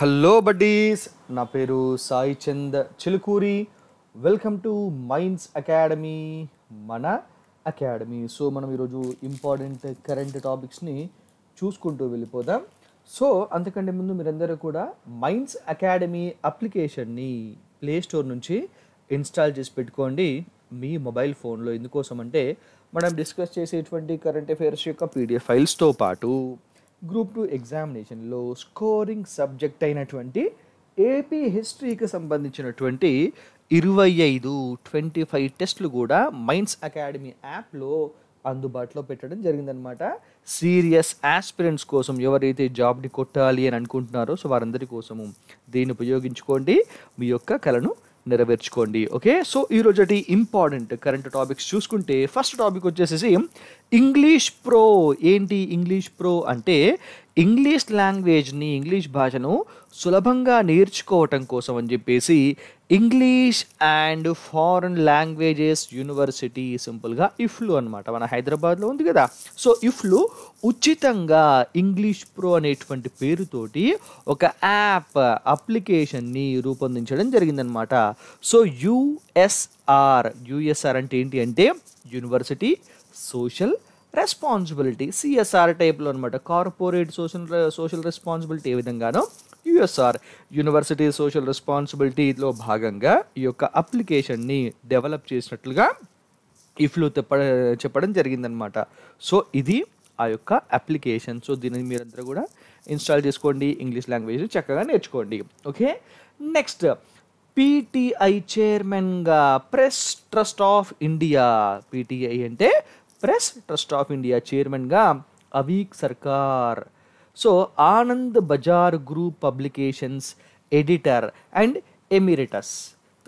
hello buddies నా పేరు Sai Chand Chilukuri welcome to Mines Academy మన అకాడమీ సో మనం ఈరోజు ఇంపార్టెంట్ కరెంట్ టాపిక్స్ని చూసుకుంటూ వెళ్ళిపోదాం సో అంతకంటే ముందు మీరందరూ కూడా మైన్స్ అకాడమీ అప్లికేషన్ని ప్లేస్టోర్ నుంచి ఇన్స్టాల్ చేసి పెట్టుకోండి మీ మొబైల్ ఫోన్లో ఎందుకోసం అంటే మనం డిస్కస్ చేసేటువంటి కరెంట్ అఫైర్స్ యొక్క పీడిఎఫ్ ఫైల్స్తో పాటు గ్రూప్ టూ ఎగ్జామినేషన్లో స్కోరింగ్ సబ్జెక్ట్ అయినటువంటి ఏపీ హిస్టరీకి సంబంధించినటువంటి ఇరవై ఐదు ట్వంటీ ఫైవ్ టెస్ట్లు కూడా మైన్స్ అకాడమీ యాప్లో అందుబాటులో పెట్టడం జరిగిందనమాట సీరియస్ ఆస్పిరెంట్స్ కోసం ఎవరైతే జాబ్ని కొట్టాలి అని అనుకుంటున్నారో సో వారందరి కోసము దీన్ని ఉపయోగించుకోండి మీ యొక్క కళను నెరవేర్చుకోండి ఓకే సో ఈరోజు ఇంపార్టెంట్ కరెంట్ టాపిక్స్ చూసుకుంటే ఫస్ట్ టాపిక్ వచ్చేసేసి ఇంగ్లీష్ ప్రో ఏంటి ఇంగ్లీష్ ప్రో అంటే ఇంగ్లీష్ లాంగ్వేజ్ని ఇంగ్లీష్ భాషను సులభంగా నేర్చుకోవటం కోసం అని చెప్పేసి English and foreign languages university సింపుల్గా ఇఫ్లు అనమాట మన హైదరాబాద్లో ఉంది కదా సో ఇఫ్లు ఉచితంగా ఇంగ్లీష్ ప్రో అనేటువంటి పేరుతోటి ఒక యాప్ అప్లికేషన్ని రూపొందించడం జరిగిందనమాట సో యుఎస్ఆర్ యుఎస్ఆర్ అంటే ఏంటి అంటే యూనివర్సిటీ సోషల్ రెస్పాన్సిబిలిటీ సిఎస్ఆర్ టైప్లో అనమాట కార్పొరేట్ సోషల్ సోషల్ రెస్పాన్సిబిలిటీ ఏ విధంగానో యుఎస్ఆర్ యూనివర్సిటీ సోషల్ రెస్పాన్సిబిలిటీలో భాగంగా ఈ యొక్క అప్లికేషన్ని డెవలప్ చేసినట్లుగా ఇఫ్లో తెప్ప చెప్పడం జరిగిందనమాట సో ఇది ఆ యొక్క అప్లికేషన్ సో దీనిని మీరంతా కూడా ఇన్స్టాల్ చేసుకోండి ఇంగ్లీష్ లాంగ్వేజ్ చక్కగా నేర్చుకోండి ఓకే నెక్స్ట్ పీటీఐ చైర్మన్గా press trust of India PTI అంటే ప్రెస్ ట్రస్ట్ ఆఫ్ ఇండియా చైర్మన్గా Aveek Sarkar so Anand Bazar group publications editor and emeritus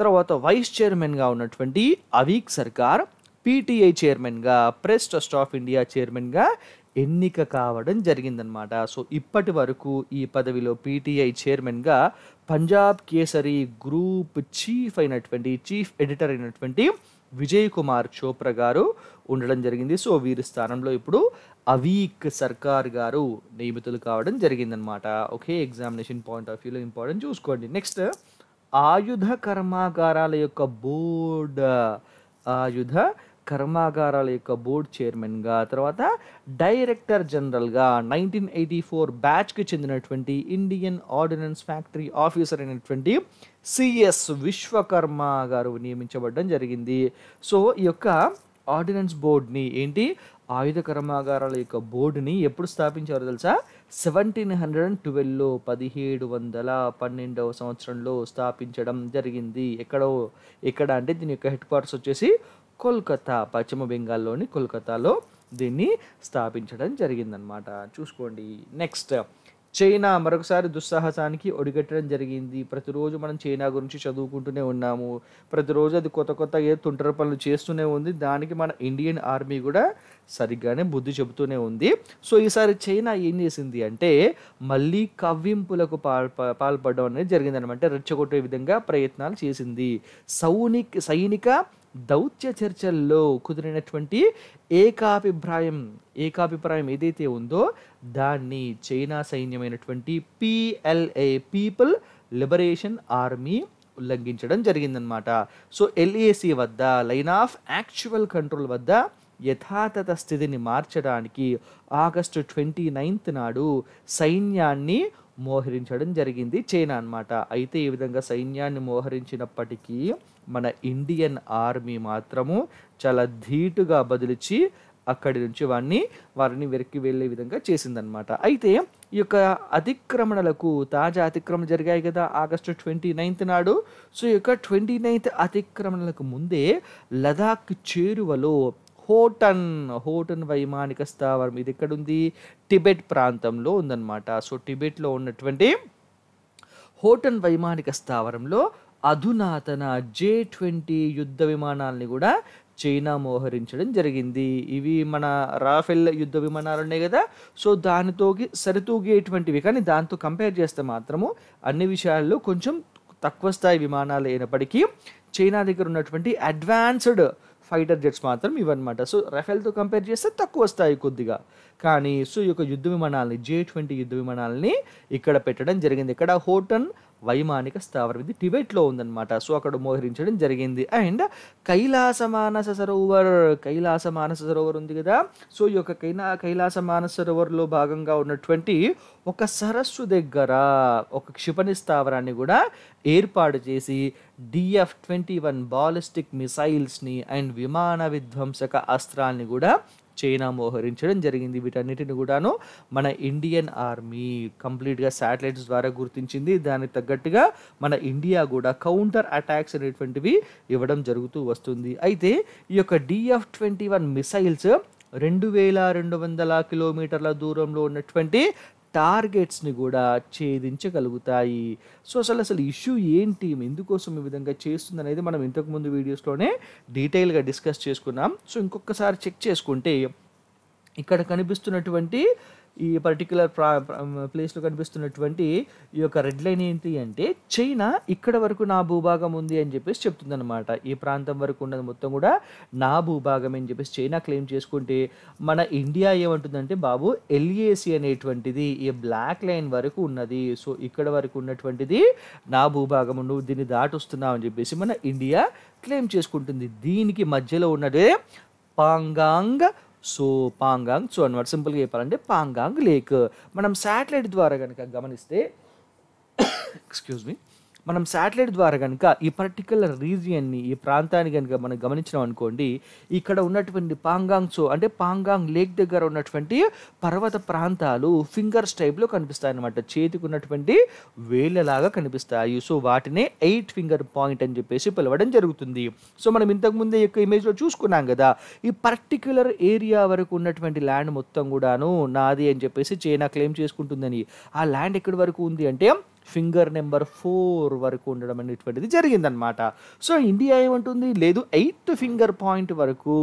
తర్వాత వైస్ చైర్మన్గా ఉన్నటువంటి అవీక్ సర్కార్ పీటీఐ చైర్మన్గా ప్రెస్ ట్రస్ట్ ఆఫ్ ఇండియా చైర్మన్గా ఎన్నిక కావడం జరిగిందనమాట సో ఇప్పటి వరకు ఈ పదవిలో పీటీఐ చైర్మన్గా పంజాబ్ కేసరి గ్రూప్ చీఫ్ అయినటువంటి చీఫ్ ఎడిటర్ అయినటువంటి విజయ్ కుమార్ చోప్రా గారు ఉండడం జరిగింది సో వీరి స్థానంలో ఇప్పుడు అవీక్ సర్కార్ గారు నియమితులు కావడం జరిగిందనమాట ఓకే ఎగ్జామినేషన్ పాయింట్ ఆఫ్ వ్యూలో ఇంపార్టెంట్ చూసుకోండి నెక్స్ట్ ఆయుధ కర్మాగారాల యొక్క బోర్డ్ ఆయుధ కర్మాగారాల యొక్క బోర్డ్ చైర్మన్గా తర్వాత డైరెక్టర్ జనరల్గా నైన్టీన్ ఎయిటీ ఫోర్ బ్యాచ్కి చెందినటువంటి ఇండియన్ ఆర్డినెన్స్ ఫ్యాక్టరీ ఆఫీసర్ అయినటువంటి సిఎస్ విశ్వకర్మ గారు నియమించబడడం జరిగింది సో ఈ యొక్క ఆర్డినెన్స్ బోర్డ్ని ఏంటి ఆయుధ కర్మాగారాల యొక్క బోర్డుని ఎప్పుడు స్థాపించారో తెలుసా సెవెంటీన్ హండ్రెడ్ అండ్ ట్వెల్వ్లో పదిహేడు వందల పన్నెండవ సంవత్సరంలో స్థాపించడం జరిగింది ఎక్కడో ఎక్కడ అంటే దీని యొక్క హెడ్ క్వార్టర్స్ వచ్చేసి కోల్కతా పశ్చిమ బెంగాల్లోని కోల్కతాలో దీన్ని స్థాపించడం జరిగిందనమాట చూసుకోండి నెక్స్ట్ చైనా మరొకసారి దుస్సాహసానికి ఒడిగట్టడం జరిగింది ప్రతిరోజు మనం చైనా గురించి చదువుకుంటూనే ఉన్నాము ప్రతిరోజు అది కొత్త కొత్త ఏ తుంటర పనులు చేస్తూనే ఉంది దానికి మన ఇండియన్ ఆర్మీ కూడా సరిగ్గానే బుద్ధి చెబుతూనే ఉంది సో ఈసారి చైనా ఏం చేసింది అంటే మళ్ళీ కవ్వింపులకు పాల్పడడం అనేది జరిగిందనమాట రెచ్చగొట్టే విధంగా ప్రయత్నాలు చేసింది సౌనిక్ సైనిక దౌత్య చర్చల్లో కుదిరినటువంటి ఏకాభిప్రాయం ఏకాభిప్రాయం ఏదైతే ఉందో దాన్ని చైనా సైన్యమైనటువంటి పిఎల్ఏ పీపుల్ లిబరేషన్ ఆర్మీ ఉల్లంఘించడం జరిగిందనమాట సో ఎల్ఏసి వద్ద లైన్ ఆఫ్ యాక్చువల్ కంట్రోల్ వద్ద యథాతథ స్థితిని మార్చడానికి ఆగస్టు ట్వంటీ నైన్త్ నాడు సైన్యాన్ని మోహరించడం జరిగింది చైనా అనమాట అయితే ఈ విధంగా సైన్యాన్ని మోహరించినప్పటికీ మన ఇండియన్ ఆర్మీ మాత్రము చాలా ధీటుగా బదిలిచి అక్కడి నుంచి వాడిని వారిని వెరక్కి వెళ్ళే విధంగా చేసిందనమాట అయితే ఈ యొక్క అతిక్రమణలకు తాజా అతిక్రమణ జరిగాయి కదా ఆగస్టు ట్వంటీ నైన్త్ నాడు సో ఈ యొక్క ట్వంటీ నైన్త్ అతిక్రమణలకు ముందే లదాఖ్ చేరువలో హోటన్ హోటన్ వైమానిక స్థావరం ఇది ఎక్కడుంది టిబెట్ ప్రాంతంలో ఉందన్నమాట సో టిబెట్లో ఉన్నటువంటి హోటన్ వైమానిక స్థావరంలో అధునాతన జే ట్వంటీ యుద్ధ విమానాలని కూడా చైనా మోహరించడం జరిగింది ఇవి మన రాఫెల్ యుద్ధ విమానాలు ఉన్నాయి కదా సో దానితో సరితూగేటువంటివి కానీ దాంతో కంపేర్ చేస్తే మాత్రము అన్ని విషయాల్లో కొంచెం తక్కువ స్థాయి విమానాలు అయినప్పటికీ చైనా దగ్గర ఉన్నటువంటి అడ్వాన్స్డ్ ఫైటర్ జెట్స్ మాత్రం ఇవన్నమాట సో రఫెల్తో కంపేర్ చేస్తే తక్కువ స్థాయి కొద్దిగా కానీ సో ఈ యొక్క యుద్ధ విమానాలని జే ట్వంటీ యుద్ధ విమానాలని ఇక్కడ పెట్టడం జరిగింది ఇక్కడ హోటన్ వైమానిక స్థావరం ఇది టిబెట్లో ఉందన్నమాట సో అక్కడ మోహరించడం జరిగింది అండ్ కైలాస మానస సరోవర్ కైలాస మానస సరోవర్ ఉంది కదా సో ఈ యొక్క కైనా కైలాస మానస సరోవర్లో భాగంగా ఉన్నటువంటి ఒక సరస్సు దగ్గర ఒక క్షిపణి స్థావరాన్ని కూడా ఏర్పాటు చేసి డిఎఫ్ ట్వంటీ వన్ బాలిస్టిక్ మిసైల్స్ని అండ్ విమాన విధ్వంసక అస్త్రాల్ని కూడా చైనా మోహరించడం జరిగింది వీటన్నిటిని కూడాను మన ఇండియన్ ఆర్మీ కంప్లీట్గా శాటిలైట్స్ ద్వారా గుర్తించింది దానికి తగ్గట్టుగా మన ఇండియా కూడా కౌంటర్ అటాక్స్ అనేటువంటివి ఇవ్వడం జరుగుతూ వస్తుంది అయితే ఈ యొక్క డిఎఫ్ ట్వంటీ వన్ మిసైల్స్ రెండు వేల రెండు వందల కిలోమీటర్ల దూరంలో ఉన్నటువంటి టార్గెట్స్ని కూడా ఛేదించగలుగుతాయి సో అసలు అసలు ఇష్యూ ఏంటి ఎందుకోసం ఈ విధంగా చేస్తుంది అనేది మనం ఇంతకుముందు వీడియోస్లోనే డీటెయిల్గా డిస్కస్ చేసుకున్నాం సో ఇంకొకసారి చెక్ చేసుకుంటే ఇక్కడ కనిపిస్తున్నటువంటి ఈ పర్టికులర్ ప్రా ప్లేస్లో కనిపిస్తున్నటువంటి ఈ యొక్క రెడ్ లైన్ ఏంటి అంటే చైనా ఇక్కడ వరకు నా భూభాగం ఉంది అని చెప్పేసి చెప్తుందనమాట ఈ ప్రాంతం వరకు ఉన్నది మొత్తం కూడా నా భూభాగం అని చెప్పేసి చైనా క్లెయిమ్ చేసుకుంటే మన ఇండియా ఏమంటుందంటే బాబు ఎల్ఏసి అనేటువంటిది ఈ బ్లాక్ లైన్ వరకు ఉన్నది సో ఇక్కడ వరకు ఉన్నటువంటిది నా భూభాగము నువ్వు దీన్ని దాటొస్తున్నావు అని చెప్పేసి మన ఇండియా క్లెయిమ్ చేసుకుంటుంది దీనికి మధ్యలో ఉన్నదే పాంగాంగ్ సో పాంగాంగ్ చూడన్నమాట సింపుల్గా చెప్పాలంటే పాంగాంగ్ లేక్ మనం శాటిలైట్ ద్వారా కనుక గమనిస్తే ఎక్స్క్యూజ్ మీ మనం శాటిలైట్ ద్వారా కనుక ఈ పర్టికులర్ రీజియన్ని ఈ ప్రాంతాన్ని కనుక మనం గమనించినాం అనుకోండి ఇక్కడ ఉన్నటువంటి పాంగాంగ్ సో అంటే పాంగాంగ్ లేక్ దగ్గర ఉన్నటువంటి పర్వత ప్రాంతాలు ఫింగర్స్ టైప్లో కనిపిస్తాయి అనమాట చేతికి ఉన్నటువంటి వేళ్ళలాగా కనిపిస్తాయి సో వాటినే ఎయిట్ ఫింగర్ పాయింట్ అని చెప్పేసి పిలవడం జరుగుతుంది సో మనం ఇంతకుముందే యొక్క ఇమేజ్లో చూసుకున్నాం కదా ఈ పర్టిక్యులర్ ఏరియా వరకు ఉన్నటువంటి ల్యాండ్ మొత్తం కూడాను నాది అని చెప్పేసి చైనా క్లెయిమ్ చేసుకుంటుందని ఆ ల్యాండ్ ఎక్కడి వరకు ఉంది అంటే ఫింగర్ నెంబర్ ఫోర్ వరకు ఉండడం అనేటువంటిది జరిగిందనమాట సో ఇండియా ఏమంటుంది లేదు ఎయిత్ ఫింగర్ పాయింట్ వరకు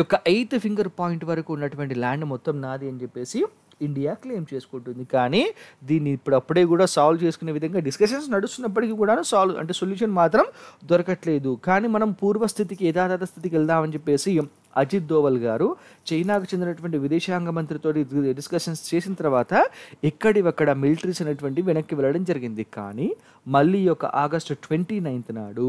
యొక్క ఎయిత్ ఫింగర్ పాయింట్ వరకు ఉన్నటువంటి ల్యాండ్ మొత్తం నాది అని చెప్పేసి ఇండియా క్లెయిమ్ చేసుకుంటుంది కానీ దీన్ని ఇప్పుడు అప్పుడే కూడా సాల్వ్ చేసుకునే విధంగా డిస్కషన్స్ నడుస్తున్నప్పటికీ కూడా సాల్వ్ అంటే సొల్యూషన్ మాత్రం దొరకట్లేదు కానీ మనం పూర్వస్థితికి యథాతథ స్థితికి వెళ్దామని చెప్పేసి అజిత్ దోవల్ గారు చైనాకు చెందినటువంటి విదేశాంగ మంత్రితో డిస్కషన్స్ చేసిన తర్వాత అక్కడ మిలిటరీస్ అనేటువంటి వెనక్కి వెళ్ళడం జరిగింది కానీ మళ్ళీ యొక్క ఆగస్టు ట్వంటీ నైన్త్ నాడు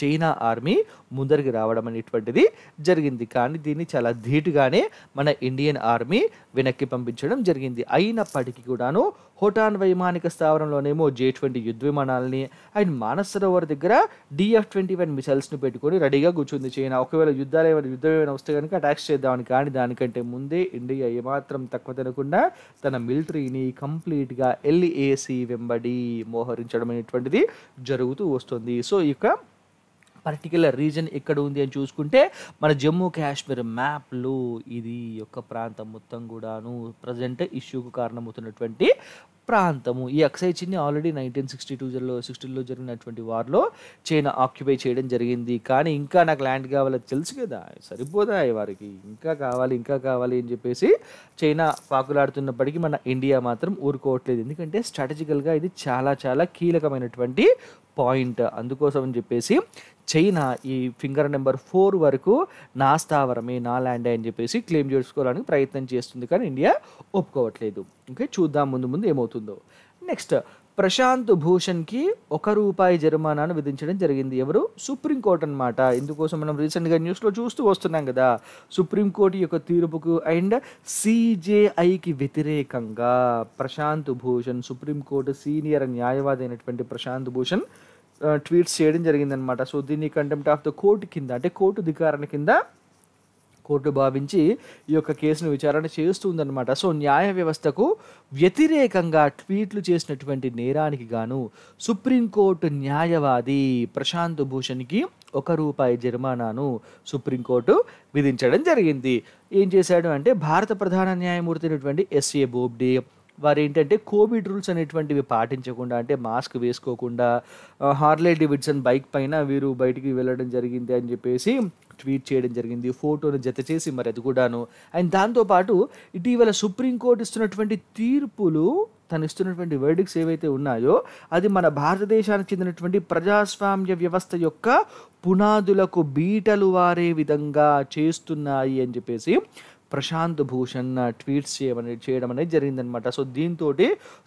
చైనా ఆర్మీ ముందరికి రావడం అనేటువంటిది జరిగింది కానీ దీన్ని చాలా ధీటుగానే మన ఇండియన్ ఆర్మీ వెనక్కి పంపించడం జరిగింది అయినప్పటికీ కూడాను హోటాన్ వైమానిక స్థావరంలోనేమో జే ట్వంటీ యుద్ధ విమానాలని అండ్ మానసరోవర్ దగ్గర డిఎఫ్ ట్వంటీ వన్ మిసైల్స్ను పెట్టుకొని రెడీగా కూర్చుంది చైనా ఒకవేళ యుద్ధాలు ఏమైనా యుద్ధం ఏమైనా వస్తే కనుక అటాక్స్ చేద్దామని కానీ దానికంటే ముందే ఇండియా ఏమాత్రం తక్కువ తినకుండా తన మిలిటరీని కంప్లీట్గా ఎల్ఏసి వెంబడి మోహరించడం అనేటువంటిది జరుగుతూ వస్తుంది సో ఇక పర్టికులర్ రీజన్ ఎక్కడ ఉంది అని చూసుకుంటే మన జమ్మూ కాశ్మీర్ మ్యాప్లో ఇది యొక్క ప్రాంతం మొత్తం కూడాను ప్రజెంట్ ఇష్యూకు కారణమవుతున్నటువంటి ప్రాంతము ఈ అక్సై చిన్ని ఆల్రెడీ నైన్టీన్ సిక్స్టీ టూలో సిక్స్టీలో జరిగినటువంటి వార్లో చైనా ఆక్యుపై చేయడం జరిగింది కానీ ఇంకా నాకు ల్యాండ్ కావాలి తెలుసు కదా సరిపోదా వారికి ఇంకా కావాలి ఇంకా కావాలి అని చెప్పేసి చైనా పాకులాడుతున్నప్పటికీ మన ఇండియా మాత్రం ఊరుకోవట్లేదు ఎందుకంటే స్ట్రాటజికల్గా ఇది చాలా చాలా కీలకమైనటువంటి పాయింట్ అందుకోసం అని చెప్పేసి చైనా ఈ ఫింగర్ నెంబర్ ఫోర్ వరకు నా స్థావరమే నా ల్యాండ్ అని చెప్పేసి క్లెయిమ్ చేసుకోవడానికి ప్రయత్నం చేస్తుంది కానీ ఇండియా ఒప్పుకోవట్లేదు ఓకే చూద్దాం ముందు ముందు ఏమవుతుందో నెక్స్ట్ ప్రశాంత్ భూషణ్కి ఒక రూపాయి జరిమానాను విధించడం జరిగింది ఎవరు సుప్రీంకోర్టు అనమాట ఇందుకోసం మనం రీసెంట్గా న్యూస్లో చూస్తూ వస్తున్నాం కదా సుప్రీంకోర్టు యొక్క తీర్పుకు అండ్ సిజేఐకి వ్యతిరేకంగా ప్రశాంత్ భూషణ్ సుప్రీంకోర్టు సీనియర్ న్యాయవాది అయినటువంటి ప్రశాంత్ భూషణ్ ట్వీట్స్ చేయడం జరిగిందనమాట సో దీన్ని కంటెంప్ట్ ఆఫ్ ద కోర్టు కింద అంటే కోర్టు ధికారణ కింద కోర్టు భావించి ఈ యొక్క కేసును విచారణ చేస్తుందన్నమాట సో న్యాయ వ్యవస్థకు వ్యతిరేకంగా ట్వీట్లు చేసినటువంటి నేరానికి గాను సుప్రీంకోర్టు న్యాయవాది ప్రశాంత్ భూషణ్కి ఒక రూపాయి జరిమానాను సుప్రీంకోర్టు విధించడం జరిగింది ఏం చేశాడు అంటే భారత ప్రధాన న్యాయమూర్తి అయినటువంటి ఎస్ఏ బోబ్డే వారు ఏంటంటే కోవిడ్ రూల్స్ అనేటువంటివి పాటించకుండా అంటే మాస్క్ వేసుకోకుండా హార్లే డివిడ్సన్ బైక్ పైన వీరు బయటికి వెళ్ళడం జరిగింది అని చెప్పేసి ట్వీట్ చేయడం జరిగింది ఫోటోను జత చేసి మరి అది కూడాను అండ్ దాంతోపాటు ఇటీవల సుప్రీంకోర్టు ఇస్తున్నటువంటి తీర్పులు తను ఇస్తున్నటువంటి వర్డిక్స్ ఏవైతే ఉన్నాయో అది మన భారతదేశానికి చెందినటువంటి ప్రజాస్వామ్య వ్యవస్థ యొక్క పునాదులకు బీటలు వారే విధంగా చేస్తున్నాయి అని చెప్పేసి ప్రశాంత్ భూషణ్ ట్వీట్స్ చేయమని చేయడం అనేది జరిగిందనమాట సో దీంతో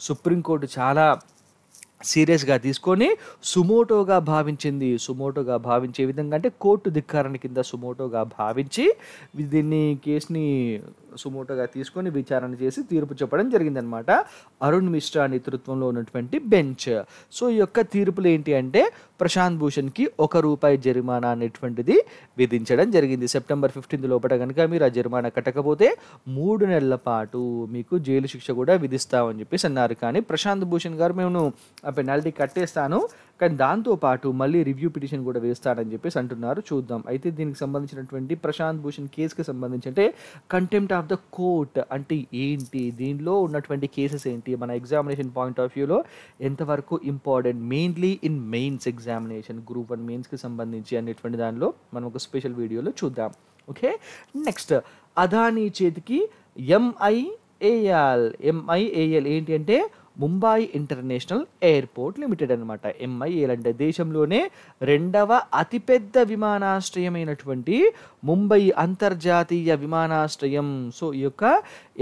సుప్రీంకోర్టు చాలా సీరియస్గా తీసుకొని సుమోటోగా భావించింది సుమోటోగా భావించే విధంగా అంటే కోర్టు ధిక్కారణ కింద సుమోటోగా భావించి దీన్ని కేసుని సుమోటోగా తీసుకొని విచారణ చేసి తీర్పు చెప్పడం జరిగిందనమాట అరుణ్ మిశ్రా నేతృత్వంలో ఉన్నటువంటి బెంచ్ సో ఈ యొక్క తీర్పులు ఏంటి అంటే ప్రశాంత్ భూషణ్కి ఒక రూపాయి జరిమానా అనేటువంటిది విధించడం జరిగింది సెప్టెంబర్ ఫిఫ్టీన్త్ లోపల కనుక మీరు ఆ జరిమానా కట్టకపోతే మూడు నెలల పాటు మీకు జైలు శిక్ష కూడా విధిస్తామని చెప్పేసి అన్నారు కానీ ప్రశాంత్ భూషణ్ గారు మేము ఆ పెనాల్టీ కట్టేస్తాను కానీ దాంతోపాటు మళ్ళీ రివ్యూ పిటిషన్ కూడా వేస్తాడని చెప్పేసి అంటున్నారు చూద్దాం అయితే దీనికి సంబంధించినటువంటి ప్రశాంత్ భూషణ్ కేసుకి సంబంధించి అంటే కంటెంప్ట్ ఆఫ్ ద కోర్ట్ అంటే ఏంటి దీనిలో ఉన్నటువంటి కేసెస్ ఏంటి మన ఎగ్జామినేషన్ పాయింట్ ఆఫ్ వ్యూలో ఎంతవరకు important mainly in mains examination group one మెయిన్స్కి సంబంధించి అనేటువంటి దానిలో మనం ఒక స్పెషల్ వీడియోలో చూద్దాం ఓకే నెక్స్ట్ అదానీ చేతికి ఎంఐఏఎల్ ఎంఐఏఎల్ ఏంటి అంటే ముంబాయి ఇంటర్నేషనల్ ఎయిర్పోర్ట్ లిమిటెడ్ అనమాట ఎంఐఏల్ అంటే దేశంలోనే రెండవ అతిపెద్ద విమానాశ్రయమైనటువంటి ముంబై అంతర్జాతీయ విమానాశ్రయం సో ఈ యొక్క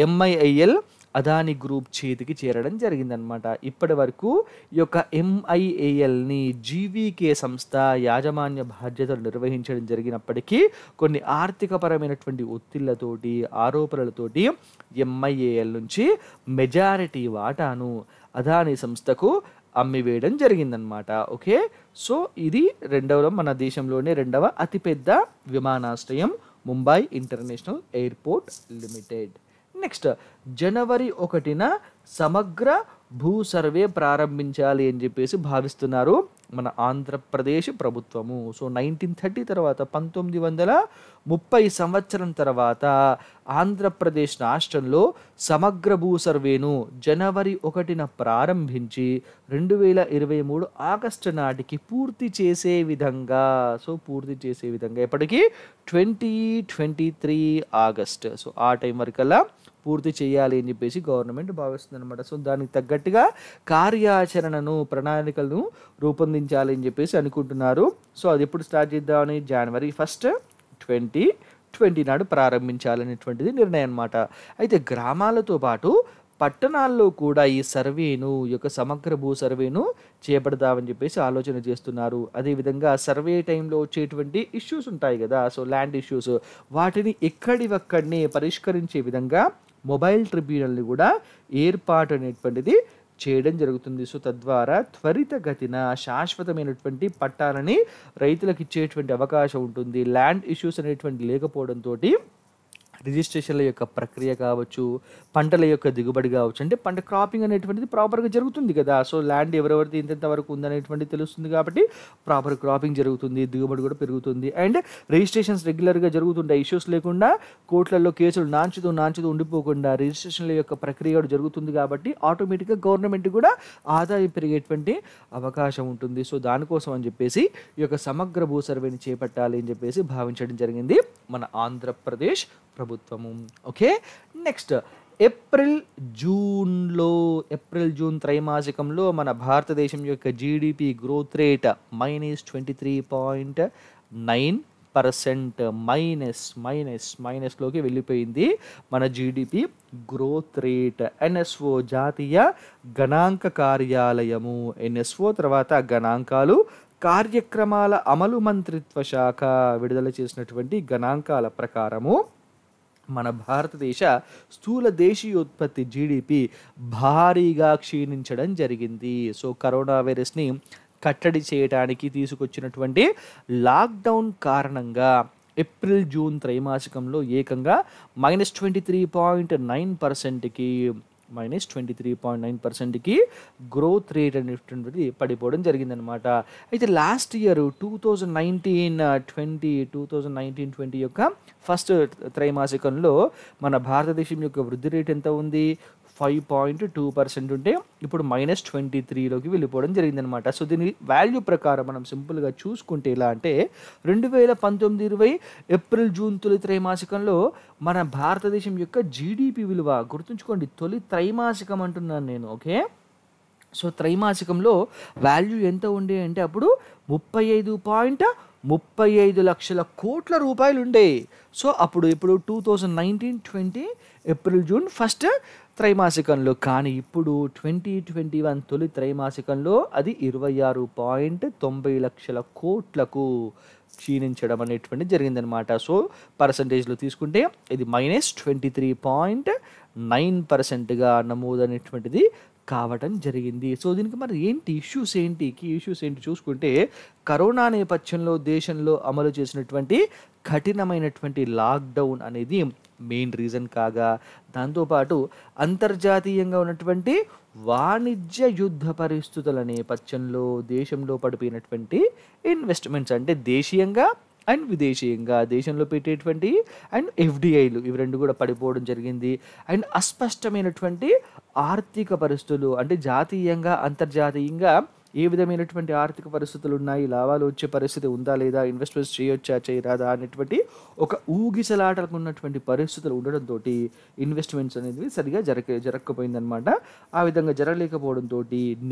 ఎంఐఐఎల్ అదాని గ్రూప్ చేతికి చేరడం జరిగిందనమాట ఇప్పటి వరకు ఈ యొక్క ఎంఐఏఎల్ని జీవీకే సంస్థ యాజమాన్య బాధ్యతలు నిర్వహించడం జరిగినప్పటికీ కొన్ని ఆర్థికపరమైనటువంటి ఒత్తిళ్లతోటి ఆరోపణలతోటి ఎంఐఏఎల్ నుంచి మెజారిటీ వాటాను అదాని సంస్థకు అమ్మివేయడం జరిగిందనమాట ఓకే సో ఇది రెండవ మన దేశంలోనే రెండవ అతిపెద్ద విమానాశ్రయం Mumbai international airport limited next జనవరి ఒకటిన సమగ్ర భూ సర్వే ప్రారంభించాలి అని చెప్పేసి భావిస్తున్నారు మన ఆంధ్రప్రదేశ్ ప్రభుత్వము సో నైన్టీన్ థర్టీ తర్వాత పంతొమ్మిది వందల ముప్పై సంవత్సరం తర్వాత ఆంధ్రప్రదేశ్ రాష్ట్రంలో సమగ్ర భూ సర్వేను జనవరి ఒకటిన ప్రారంభించి రెండు వేల ఇరవై మూడు ఆగస్టు నాటికి పూర్తి చేసే విధంగా సో పూర్తి చేసే విధంగా ఇప్పటికీ twenty twenty three August so ఆ టైం వరకల్లా పూర్తి చేయాలి అని చెప్పేసి గవర్నమెంట్ భావిస్తుంది అనమాట సో దానికి తగ్గట్టుగా కార్యాచరణను ప్రణాళికలను రూపొందించాలి అని చెప్పేసి అనుకుంటున్నారు సో అది ఎప్పుడు స్టార్ట్ చేద్దామని జనవరి ఫస్ట్ ట్వంటీ ట్వంటీ నాడు ప్రారంభించాలనేటువంటిది నిర్ణయం అనమాట అయితే గ్రామాలతో పాటు పట్టణాల్లో కూడా ఈ సర్వేను యొక్క సమగ్ర భూ సర్వేను చేపడతామని చెప్పేసి ఆలోచన చేస్తున్నారు అదేవిధంగా సర్వే టైంలో వచ్చేటువంటి ఇష్యూస్ ఉంటాయి కదా సో ల్యాండ్ ఇష్యూస్ వాటిని ఎక్కడివక్కడిని పరిష్కరించే విధంగా మొబైల్ ట్రిబ్యునల్ని కూడా ఏర్పాటు అనేటువంటిది చేయడం జరుగుతుంది సో తద్వారా త్వరితగతిన శాశ్వతమైనటువంటి పట్టాలని రైతులకు ఇచ్చేటువంటి అవకాశం ఉంటుంది ల్యాండ్ ఇష్యూస్ అనేటువంటి లేకపోవడంతో రిజిస్ట్రేషన్ల యొక్క ప్రక్రియ కావచ్చు పంటల యొక్క దిగుబడి కావచ్చు అంటే పంట క్రాపింగ్ అనేటువంటిది ప్రాపర్గా జరుగుతుంది కదా సో ల్యాండ్ ఎవరెవరిది ఇంతెంత వరకు ఉందనేటువంటిది తెలుస్తుంది కాబట్టి ప్రాపర్ క్రాపింగ్ జరుగుతుంది దిగుబడి కూడా పెరుగుతుంది అండ్ రిజిస్ట్రేషన్స్ రెగ్యులర్గా జరుగుతుంటాయి ఇష్యూస్ లేకుండా కోర్టులలో కేసులు నాంచుతూ నాంచుతూ ఉండిపోకుండా రిజిస్ట్రేషన్ల యొక్క ప్రక్రియ కూడా జరుగుతుంది కాబట్టి ఆటోమేటిక్గా గవర్నమెంట్ కూడా ఆదాయం పెరిగేటువంటి అవకాశం ఉంటుంది సో దానికోసం అని చెప్పేసి ఈ యొక్క సమగ్ర భూ సర్వేని చేపట్టాలి అని చెప్పేసి భావించడం జరిగింది మన ఆంధ్రప్రదేశ్ ప్రభుత్వము ఓకే నెక్స్ట్ ఏప్రిల్ జూన్లో ఏప్రిల్ జూన్ త్రైమాసికంలో మన భారతదేశం యొక్క GDP growth rate minus twenty three point nine percent minus minus మైనస్లోకి వెళ్ళిపోయింది మన జీడిపి గ్రోత్ రేట్ ఎన్ఎస్ఓ జాతీయ గణాంక కార్యాలయము ఎన్ఎస్ఓ తర్వాత గణాంకాలు కార్యక్రమాల అమలు మంత్రిత్వ శాఖ విడుదల చేసినటువంటి గణాంకాల ప్రకారము మన భారతదేశ స్థూల దేశీయోత్పత్తి జీడిపి భారీగా క్షీణించడం జరిగింది సో కరోనా వైరస్ని కట్టడి చేయడానికి తీసుకొచ్చినటువంటి లాక్డౌన్ కారణంగా ఏప్రిల్ జూన్ త్రైమాసికంలో ఏకంగా minus twenty three point nine పర్సెంట్కి minus twenty three point nine పర్సెంట్కి గ్రోత్ రేట్ అనేటువంటిది పడిపోవడం జరిగిందనమాట అయితే last year two thousand nineteen twenty two thousand nineteen twenty యొక్క ఫస్ట్ త్రైమాసికంలో మన భారతదేశం యొక్క వృద్ధి రేట్ ఎంత ఉంది ఫైవ్ పాయింట్ టూ పర్సెంట్ ఉంటే ఇప్పుడు మైనస్ ట్వంటీ త్రీలోకి వెళ్ళిపోవడం జరిగిందనమాట సో దీని వాల్యూ ప్రకారం మనం సింపుల్గా చూసుకుంటే ఎలా అంటే రెండు వేల పంతొమ్మిది ఇరవై ఏప్రిల్ జూన్ తొలి త్రైమాసికంలో మన భారతదేశం యొక్క జీడిపి విలువ గుర్తుంచుకోండి తొలి త్రైమాసికం అంటున్నాను నేను ఓకే సో త్రైమాసికంలో వాల్యూ ఎంత ఉండే అంటే అప్పుడు ముప్పై ఐదు పాయింట్ ముప్పై ఐదు లక్షల కోట్ల రూపాయలు ఉండే సో అప్పుడు ఇప్పుడు two thousand nineteen twenty April June first త్రైమాసికంలో కానీ ఇప్పుడు ట్వంటీ ట్వంటీ వన్ తొలి త్రైమాసికంలో అది ఇరవై ఆరు పాయింట్ తొంభై లక్షల కోట్లకు క్షీణించడం అనేటువంటి జరిగిందనమాట సో పర్సంటేజ్లో తీసుకుంటే ఇది minus twenty three point nine పర్సెంట్గా నమోదనేటువంటిది కావటం జరిగింది సో దీనికి మరి ఏంటి ఇష్యూస్ ఏంటి కీ ఇష్యూస్ ఏంటి చూసుకుంటే కరోనా నేపథ్యంలో దేశంలో అమలు చేసినటువంటి కఠినమైనటువంటి లాక్డౌన్ అనేది మెయిన్ రీజన్ కాగా దాంతోపాటు అంతర్జాతీయంగా ఉన్నటువంటి వాణిజ్య యుద్ధ పరిస్థితుల నేపథ్యంలో దేశంలో పడిపోయినటువంటి ఇన్వెస్ట్మెంట్స్ అంటే దేశీయంగా అండ్ విదేశీయంగా దేశంలో పెట్టేటువంటి అండ్ ఎఫ్డిఐలు ఇవి రెండు కూడా పడిపోవడం జరిగింది అండ్ అస్పష్టమైనటువంటి ఆర్థిక పరిస్థితులు అంటే జాతీయంగా అంతర్జాతీయంగా ఏ విధమైనటువంటి ఆర్థిక పరిస్థితులు ఉన్నాయి లాభాలు వచ్చే పరిస్థితి ఉందా లేదా ఇన్వెస్ట్మెంట్స్ చేయొచ్చా చేయరాదా అనేటువంటి ఒక ఊగిసలాటలకు ఉన్నటువంటి పరిస్థితులు ఉండడంతో ఇన్వెస్ట్మెంట్స్ అనేది సరిగా జరగ జరగకపోయిందనమాట ఆ విధంగా జరగలేకపోవడంతో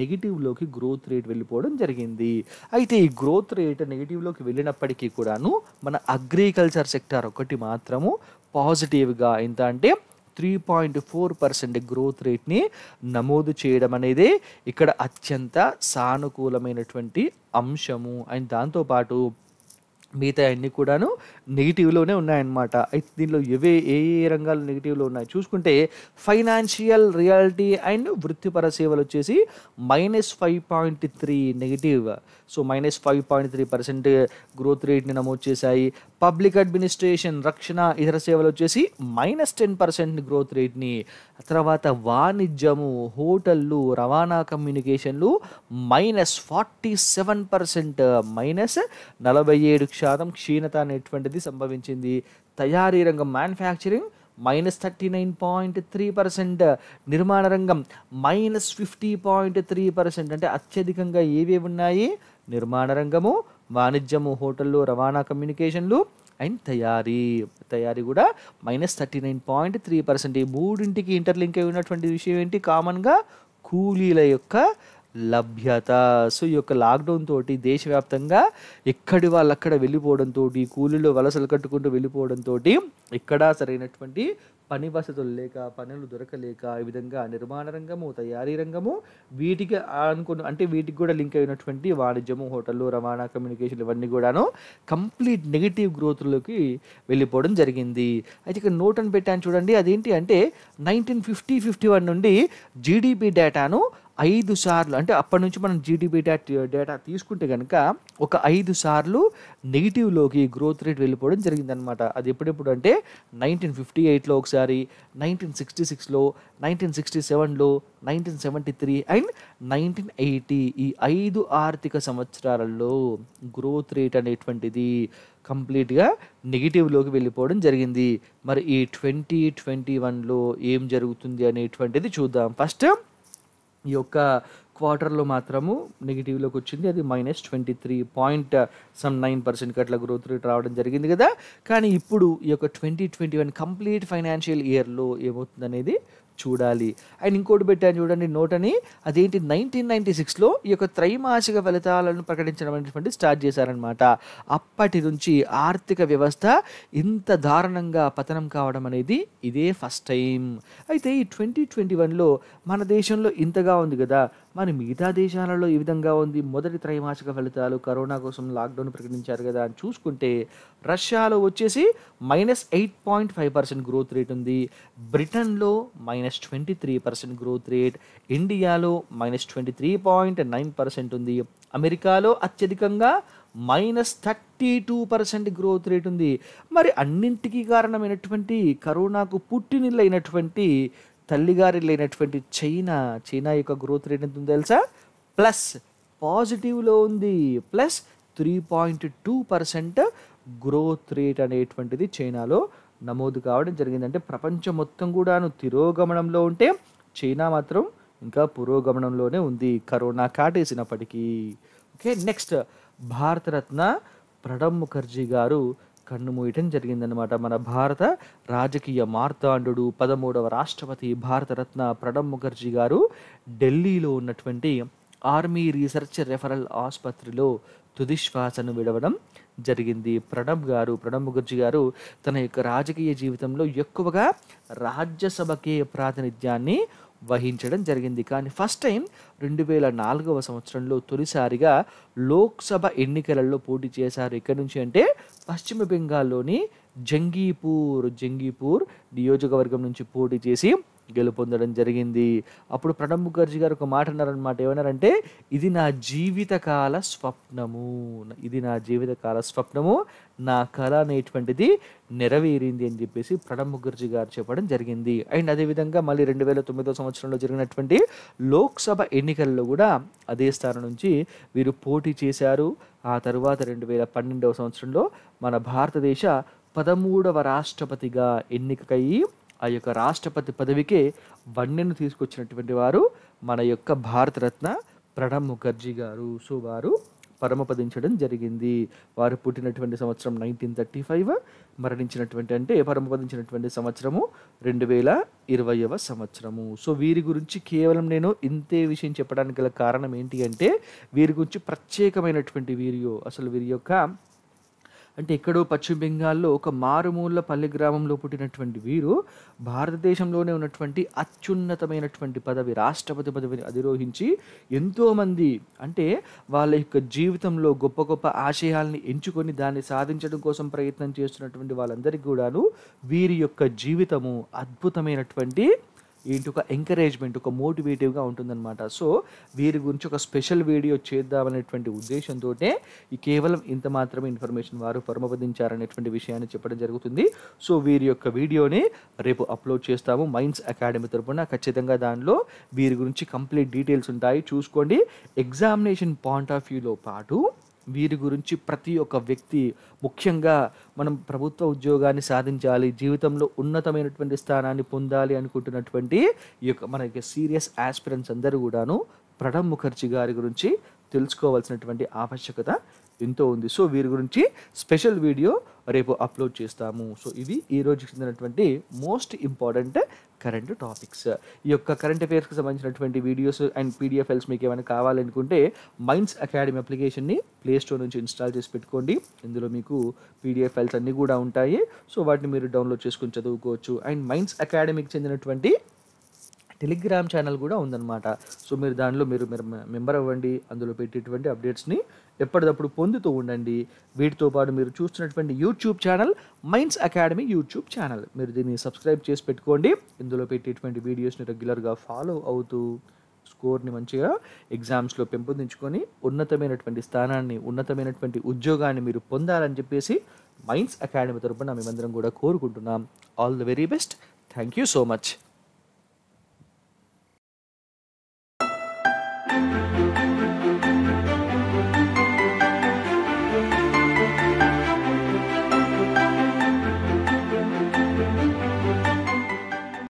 నెగిటివ్లోకి గ్రోత్ రేట్ వెళ్ళిపోవడం జరిగింది అయితే ఈ గ్రోత్ రేట్ నెగిటివ్లోకి వెళ్ళినప్పటికీ కూడాను మన అగ్రికల్చర్ సెక్టార్ ఒకటి మాత్రము పాజిటివ్గా ఎంత అంటే three point four percent growth రేట్ని నమోదు చేయడం అనేది ఇక్కడ అత్యంత సానుకూలమైనటువంటి అంశము అండ్ దాంతోపాటు మిగతా అన్నీ కూడాను నెగిటివ్లోనే ఉన్నాయన్నమాట అయితే దీనిలో ఏవే ఏ ఏ రంగాలు నెగిటివ్లో ఉన్నాయి చూసుకుంటే ఫైనాన్షియల్ రియాలిటీ అండ్ వృత్తిపర సేవలు వచ్చేసి minus five point three negative so minus five point three percent growth రేట్ని నమోదు చేశాయి పబ్లిక్ అడ్మినిస్ట్రేషన్ రక్షణ ఇతర సేవలు వచ్చేసి మైనస్ టెన్ పర్సెంట్ గ్రోత్ రేట్ని తర్వాత వాణిజ్యము హోటళ్ళు రవాణా కమ్యూనికేషన్లు minus forty seven percent minus నలభై ఏడు శాతం క్షీణత అనేటువంటిది సంభవించింది తయారీ రంగం manufacturing minus thirty nine point three percent నిర్మాణ రంగం minus fifty point three percent అంటే అత్యధికంగా ఏవేవి ఉన్నాయి నిర్మాణ రంగము వాణిజ్యము హోటళ్ళు రవాణా కమ్యూనికేషన్లు అండ్ తయారీ తయారీ కూడా minus thirty nine point three percent ఈ మూడింటికి ఇంటర్లింక్ అయి ఉన్నటువంటి విషయం ఏంటి కామన్గా కూలీల యొక్క లభ్యత సో ఈ యొక్క లాక్డౌన్ తోటి దేశవ్యాప్తంగా ఎక్కడి వాళ్ళు అక్కడ వెళ్ళిపోవడంతో కూలీలు వలసలు కట్టుకుంటూ వెళ్ళిపోవడంతో ఇక్కడ సరైనటువంటి పని వసతులు లేక పనులు దొరకలేక ఈ విధంగా నిర్మాణ రంగము తయారీ రంగము వీటికి అనుకున్న అంటే వీటికి కూడా లింక్ అయినటువంటి వాణిజ్యము హోటళ్ళు రవాణా కమ్యూనికేషన్ ఇవన్నీ కూడాను కంప్లీట్ నెగిటివ్ గ్రోత్లోకి వెళ్ళిపోవడం జరిగింది అయితే ఇక్కడ నోట్ అని పెట్టాను చూడండి అదేంటి అంటే నైన్టీన్ ఫిఫ్టీ ఫిఫ్టీ వన్ నుండి జీడిపి డేటాను ఐదు సార్లు అంటే అప్పటి నుంచి మనం జీడీపీ డేటా డేటా తీసుకుంటే కనుక ఒక ఐదు సార్లు నెగిటివ్లోకి గ్రోత్ రేట్ వెళ్ళిపోవడం జరిగిందనమాట అది ఎప్పుడెప్పుడు అంటే నైన్టీన్ ఫిఫ్టీ ఎయిట్లో ఒకసారి నైన్టీన్ సిక్స్టీ సిక్స్లో నైన్టీన్ సిక్స్టీ సెవెన్లో nineteen seventy three and nineteen eighty ఈ ఐదు ఆర్థిక సంవత్సరాలలో గ్రోత్ రేట్ అనేటువంటిది కంప్లీట్గా నెగిటివ్లోకి వెళ్ళిపోవడం జరిగింది మరి ఈ ట్వంటీ ట్వంటీ వన్లో ఏం జరుగుతుంది అనేటువంటిది చూద్దాం ఫస్ట్ ఈ యొక్క క్వార్టర్లో మాత్రము నెగిటివ్లోకి వచ్చింది అది minus twenty three point some nine పర్సెంట్కి అట్లా గ్రోత్ రేట్ రావడం జరిగింది కదా కానీ ఇప్పుడు ఈ యొక్క twenty twenty one complete financial ఇయర్లో ఏమవుతుంది అనేది చూడాలి అండ్ ఇంకోటి పెట్టాను చూడండి నోట్ అని అదేంటి నైన్టీన్ నైన్టీ సిక్స్లో ఈ యొక్క త్రైమాసిక ఫలితాలను ప్రకటించడం అనేటువంటి స్టార్ట్ చేశారనమాట అప్పటి నుంచి ఆర్థిక వ్యవస్థ ఇంత దారుణంగా పతనం కావడం అనేది ఇదే ఫస్ట్ టైం అయితే ఈ ట్వంటీ ట్వంటీ వన్లో మన దేశంలో ఇంతగా ఉంది కదా మరి మిగతా దేశాలలో ఈ విధంగా ఉంది మొదటి త్రైమాసిక ఫలితాలు కరోనా కోసం లాక్డౌన్ ప్రకటించారు కదా అని చూసుకుంటే రష్యాలో వచ్చేసి minus eight point five percent growth rate ఉంది బ్రిటన్లో minus twenty three percent growth rate ఇండియాలో minus twenty three point nine percent ఉంది అమెరికాలో అత్యధికంగా minus thirty two percent growth rate ఉంది మరి అన్నింటికీ కారణమైనటువంటి కరోనాకు పుట్టినిల్లైనటువంటి తల్లిగారి లేనటువంటి చైనా చైనా యొక్క గ్రోత్ రేట్ ఎంత ఉందో తెలుసా ప్లస్ పాజిటివ్లో ఉంది plus three point two percent growth rate అనేటువంటిది చైనాలో నమోదు కావడం జరిగిందంటే ప్రపంచం మొత్తం కూడాను తిరోగమనంలో ఉంటే చైనా మాత్రం ఇంకా పురోగమనంలోనే ఉంది కరోనా కాటేసినప్పటికీ ఓకే నెక్స్ట్ భారతరత్న ప్రణబ్ ముఖర్జీ గారు కన్ను మూయటం జరిగిందనమాట మన భారత రాజకీయ మార్తాండు పదమూడవ రాష్ట్రపతి భారతరత్న ప్రణబ్ ముఖర్జీ గారు ఢిల్లీలో ఉన్నటువంటి ఆర్మీ రీసెర్చ్ రెఫరల్ ఆసుపత్రిలో తుదిశ్వాసను విడవడం జరిగింది ప్రణబ్ గారు ప్రణబ్ ముఖర్జీ గారు తన యొక్క రాజకీయ జీవితంలో ఎక్కువగా రాజ్యసభకే ప్రాతినిధ్యాన్ని వహించడం జరిగింది కానీ ఫస్ట్ టైం రెండు వేల నాలుగవ సంవత్సరంలో తొలిసారిగా లోక్సభ ఎన్నికలలో పోటీ చేశారు ఎక్కడి నుంచి అంటే పశ్చిమ బెంగాల్లోని జంగీపూర్ జంగీపూర్ నియోజకవర్గం నుంచి పోటీ చేసి గెలుపొందడం జరిగింది అప్పుడు ప్రణబ్ ముఖర్జీ గారు ఒక మాట అన్నారనమాట ఏమన్నారంటే ఇది నా జీవితకాల స్వప్నము ఇది నా జీవితకాల స్వప్నము నా కళ అనేటువంటిది నెరవేరింది అని చెప్పేసి ప్రణబ్ ముఖర్జీ గారు చెప్పడం జరిగింది అండ్ అదేవిధంగా మళ్ళీ రెండు వేల తొమ్మిదో సంవత్సరంలో జరిగినటువంటి లోక్సభ ఎన్నికల్లో కూడా అదే స్థానం నుంచి వీరు పోటీ చేశారు ఆ తర్వాత రెండు వేల పన్నెండవ సంవత్సరంలో మన భారతదేశ పదమూడవ రాష్ట్రపతిగా ఎన్నికయ్యి ఆ యొక్క రాష్ట్రపతి పదవికి వన్నెను తీసుకొచ్చినటువంటి వారు మన యొక్క భారతరత్న ప్రణబ్ ముఖర్జీ గారు సో వారు పరమపదించడం జరిగింది వారు పుట్టినటువంటి సంవత్సరం నైన్టీన్ థర్టీ ఫైవ్ మరణించినటువంటి అంటే పరమపదించినటువంటి సంవత్సరము రెండు వేల ఇరవైవ సంవత్సరము సో వీరి గురించి కేవలం నేను ఇంతే విషయం చెప్పడానికి గల కారణం ఏంటి అంటే వీరి గురించి ప్రత్యేకమైనటువంటి వీరియో అసలు వీరి యొక్క అంటే ఎక్కడో పశ్చిమ బెంగాల్లో ఒక మారుమూల పల్లె గ్రామంలో పుట్టినటువంటి వీరు భారతదేశంలోనే ఉన్నటువంటి అత్యున్నతమైనటువంటి పదవి రాష్ట్రపతి పదవిని అధిరోహించి ఎంతోమంది అంటే వాళ్ళ యొక్క జీవితంలో గొప్ప గొప్ప ఆశయాల్ని ఎంచుకొని దాన్ని సాధించడం కోసం ప్రయత్నం చేస్తున్నటువంటి వాళ్ళందరికీ కూడాను వీరి యొక్క జీవితము అద్భుతమైనటువంటి ఏంటి ఒక ఎంకరేజ్మెంట్ ఒక మోటివేటివ్గా ఉంటుందన్నమాట సో వీరి గురించి ఒక స్పెషల్ వీడియో చేద్దామనేటువంటి ఉద్దేశంతో ఈ కేవలం ఇంత మాత్రమే ఇన్ఫర్మేషన్ వారు పరమపదించారనేటువంటి విషయాన్ని చెప్పడం జరుగుతుంది సో వీరి యొక్క వీడియోని రేపు అప్లోడ్ చేస్తాము మైన్స్ అకాడమీ తరపున ఖచ్చితంగా దానిలో వీరి గురించి కంప్లీట్ డీటెయిల్స్ ఉంటాయి చూసుకోండి ఎగ్జామినేషన్ పాయింట్ ఆఫ్ వ్యూలో పాటు వీరి గురించి ప్రతి ఒక్క వ్యక్తి ముఖ్యంగా మనం ప్రభుత్వ ఉద్యోగాన్ని సాధించాలి జీవితంలో ఉన్నతమైనటువంటి స్థానాన్ని పొందాలి అనుకుంటున్నటువంటి ఈ యొక్క మన యొక్క సీరియస్ ఆస్పిరెంట్స్ అందరూ కూడాను ప్రణబ్ ముఖర్జీ గారి గురించి తెలుసుకోవాల్సినటువంటి ఆవశ్యకత ఎంతో ఉంది సో వీరి గురించి స్పెషల్ వీడియో రేపు అప్లోడ్ చేస్తాము సో ఇవి ఈరోజుకి చెందినటువంటి మోస్ట్ ఇంపార్టెంట్ కరెంట్ టాపిక్స్ ఈ యొక్క కరెంట్ అఫైర్స్కి సంబంధించినటువంటి వీడియోస్ అండ్ పీడిఎఫ్ ఫైల్స్ మీకు ఏమైనా కావాలనుకుంటే మైన్స్ అకాడమీ అప్లికేషన్ని ప్లేస్టోర్ నుంచి ఇన్స్టాల్ చేసి పెట్టుకోండి ఇందులో మీకు పీడిఎఫ్ ఫైల్స్ అన్నీ కూడా ఉంటాయి సో వాటిని మీరు డౌన్లోడ్ చేసుకుని చదువుకోవచ్చు అండ్ మైన్స్ అకాడమీకి చెందినటువంటి టెలిగ్రామ్ ఛానల్ కూడా ఉందన్నమాట సో మీరు దానిలో మీరు మీరు మెంబర్ అవ్వండి అందులో పెట్టేటువంటి అప్డేట్స్ని ఎప్పటికప్పుడు పొందుతూ ఉండండి వీటితో పాటు మీరు చూస్తున్నటువంటి YouTube channel Mines Academy YouTube channel మీరు దీన్ని సబ్స్క్రైబ్ చేసి పెట్టుకోండి ఇందులో పెట్టేటువంటి వీడియోస్ని రెగ్యులర్గా ఫాలో అవుతూ స్కోర్ని మంచిగా ఎగ్జామ్స్లో పెంపొందించుకొని ఉన్నతమైనటువంటి స్థానాన్ని ఉన్నతమైనటువంటి ఉద్యోగాన్ని మీరు పొందాలని చెప్పేసి మైన్స్ అకాడమీ తరపున మేమందరం కూడా కోరుకుంటున్నాం all the very best thank you so much